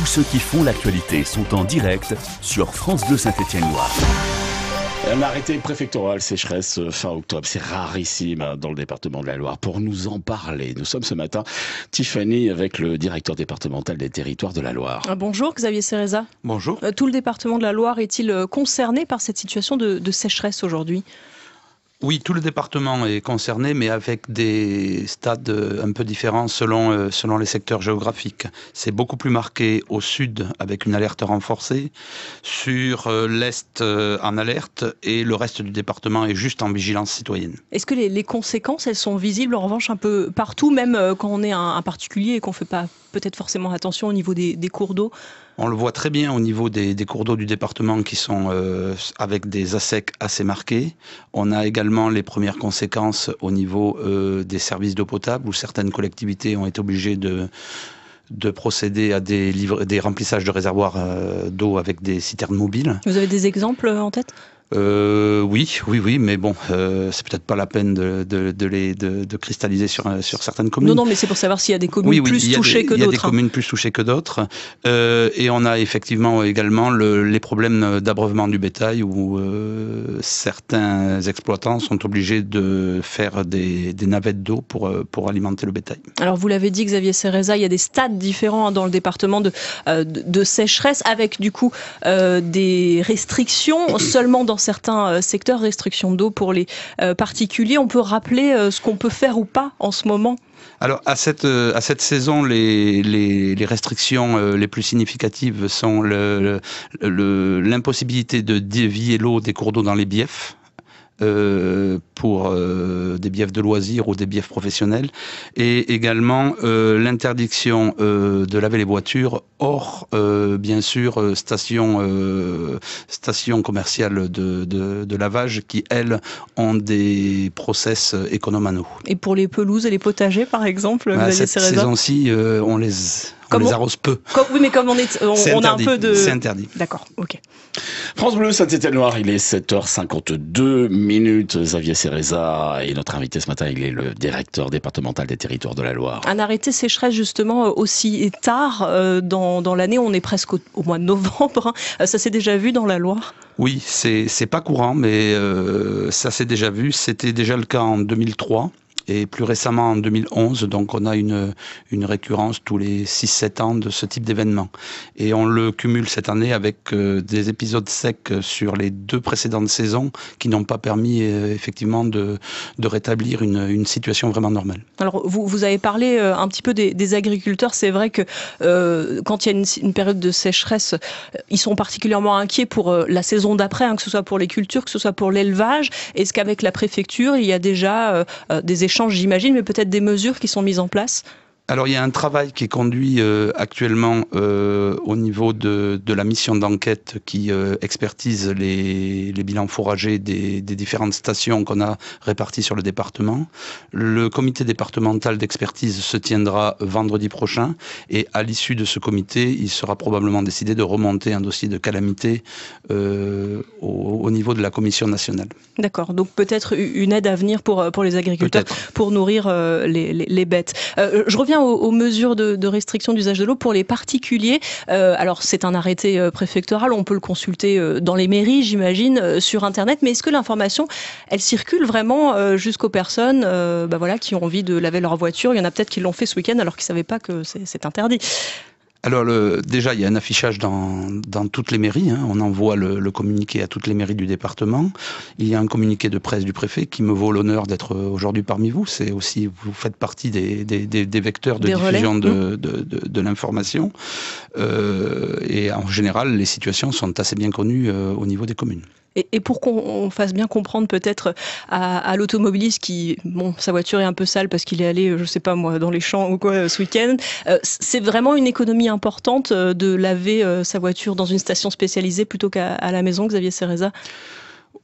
Tous ceux qui font l'actualité sont en direct sur France 2, Saint-Étienne-Loire. Un arrêté préfectoral sécheresse euh, fin octobre, c'est rarissime hein, dans le département de la Loire. Pour nous en parler, nous sommes ce matin Tiffany avec le directeur départemental des territoires de la Loire. Ah, bonjour Xavier Cereza. Bonjour. Euh, tout le département de la Loire est-il euh, concerné par cette situation de sécheresse aujourd'hui oui, tout le département est concerné, mais avec des stades un peu différents selon, euh, selon les secteurs géographiques. C'est beaucoup plus marqué au sud avec une alerte renforcée, sur euh, l'est euh, en alerte et le reste du département est juste en vigilance citoyenne. Est-ce que les, conséquences, elles sont visibles en revanche un peu partout, même quand on est un particulier et qu'on ne fait pas peut-être forcément attention au niveau des, cours d'eau On le voit très bien au niveau des, cours d'eau du département qui sont euh, avec des assecs assez marqués. On a également les premières conséquences au niveau euh, des services d'eau potable où certaines collectivités ont été obligées de de procéder à des, des remplissages de réservoirs euh, d'eau avec des citernes mobiles. Vous avez des exemples en tête euh, oui, oui, oui, mais bon, euh, c'est peut-être pas la peine de, les de, cristalliser sur, euh, sur certaines communes. Non, non, mais c'est pour savoir s'il y a des communes plus touchées que d'autres. Il y a des communes plus touchées que d'autres. et on a effectivement également les problèmes d'abreuvement du bétail où certains exploitants sont obligés de faire des, navettes d'eau pour, pour alimenter le bétail. Alors, vous l'avez dit, Xavier Cereza, il y a des stades différents dans le département de, de, sécheresse avec du coup des restrictions seulement dans certains euh, secteurs, restrictions d'eau pour les euh, particuliers. On peut rappeler euh, ce qu'on peut faire ou pas en ce moment alors à cette, à cette saison, les, les, restrictions les plus significatives sont l'impossibilité le, l'impossibilité de dévier l'eau des cours d'eau dans les biefs pour euh, des biefs de loisirs ou des biefs professionnels, et également euh, l'interdiction euh, de laver les voitures hors, bien sûr, stations station commerciales de, de, lavage qui, elles, ont des process économes à nous. Et pour les pelouses et les potagers, par exemple, bah, vous Cette saison-ci, on les comme on les arrose peu. oui, mais comme on est, on, a un peu de. C'est interdit. D'accord, ok. France Bleu Saint-Étienne-Noir, il est 7h52 minutes. Xavier Cereza est notre invité ce matin. Il est le directeur départemental des territoires de la Loire. Un arrêté sécheresse justement euh, aussi tard euh, dans, l'année. On est presque au, mois de novembre. Hein. Euh, ça s'est déjà vu dans la Loire Oui, c'est pas courant, mais ça s'est déjà vu. C'était déjà le cas en 2003 et plus récemment en 2011. Donc on a une, une récurrence tous les 6-7 ans de ce type d'événement. Et on le cumule cette année avec euh, des épisodes secs sur les deux précédentes saisons qui n'ont pas permis euh, effectivement de, de rétablir une, une, situation vraiment normale. Alors vous, vous avez parlé euh, un petit peu des, agriculteurs. C'est vrai que quand il y a une, période de sécheresse, ils sont particulièrement inquiets pour la saison d'après, hein, que ce soit pour les cultures, que ce soit pour l'élevage. Est-ce qu'avec la préfecture, il y a déjà des échanges j'imagine, mais peut-être des mesures qui sont mises en place alors il y a un travail qui est conduit euh, actuellement euh, au niveau de, de la mission d'enquête qui euh, expertise les, les, bilans fourragés des, des différentes stations qu'on a réparties sur le département. Le comité départemental d'expertise se tiendra vendredi prochain et à l'issue de ce comité, il sera probablement décidé de remonter un dossier de calamité au, niveau de la commission nationale. D'accord, donc peut-être une aide à venir pour, pour les agriculteurs pour nourrir les, les, les, bêtes. je reviens aux, mesures de, restriction d'usage de l'eau pour les particuliers. Euh, alors, c'est un arrêté euh, préfectoral, on peut le consulter euh, dans les mairies, j'imagine, sur Internet, mais est-ce que l'information, elle circule vraiment jusqu'aux personnes bah voilà, qui ont envie de laver leur voiture Il y en a peut-être qui l'ont fait ce week-end alors qu'ils ne savaient pas que c'est interdit alors le, déjà, il y a un affichage dans, dans toutes les mairies. Hein. On envoie le, communiqué à toutes les mairies du département. Il y a un communiqué de presse du préfet qui me vaut l'honneur d'être aujourd'hui parmi vous. C'est aussi, vous faites partie des, des, vecteurs de diffusion de, de, l'information. Euh, et en général, les situations sont assez bien connues euh, au niveau des communes. Et, pour qu'on fasse bien comprendre peut-être à, l'automobiliste qui, bon, sa voiture est un peu sale parce qu'il est allé, je sais pas moi, dans les champs ou quoi euh, ce week-end, euh, c'est vraiment une économie importante euh, de laver sa voiture dans une station spécialisée plutôt qu'à la maison, Xavier Cereza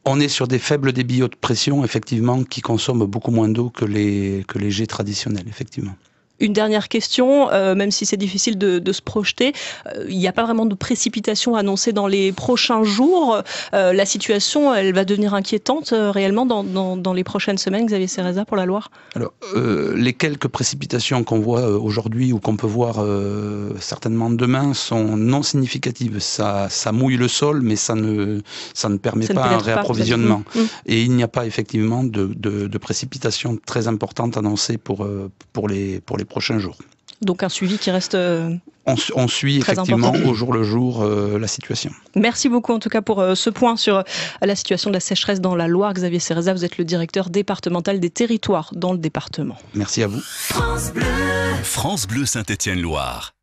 on est sur des faibles débits de pression, effectivement, qui consomment beaucoup moins d'eau que les jets traditionnels, effectivement. Une dernière question, euh, même si c'est difficile de, se projeter, euh, il n'y a pas vraiment de précipitations annoncée dans les prochains jours. Euh, la situation, elle va devenir inquiétante réellement dans, les prochaines semaines, Xavier Cereza, pour la Loire Alors, les quelques précipitations qu'on voit aujourd'hui ou qu'on peut voir certainement demain sont non significatives. Ça, mouille le sol, mais ça ne, ça ne permet pas un réapprovisionnement. Mm, mm. Et il n'y a pas effectivement de, précipitations très importantes annoncées pour, pour, les, pour les prochains jours. Donc un suivi qui reste. Euh, on, on suit effectivement au jour le jour euh, la situation. Merci beaucoup en tout cas pour euh, ce point sur la situation de la sécheresse dans la Loire. Xavier Cereza, vous êtes le directeur départemental des territoires dans le département. Merci à vous. France Bleu, France Bleu Saint-Étienne-Loire.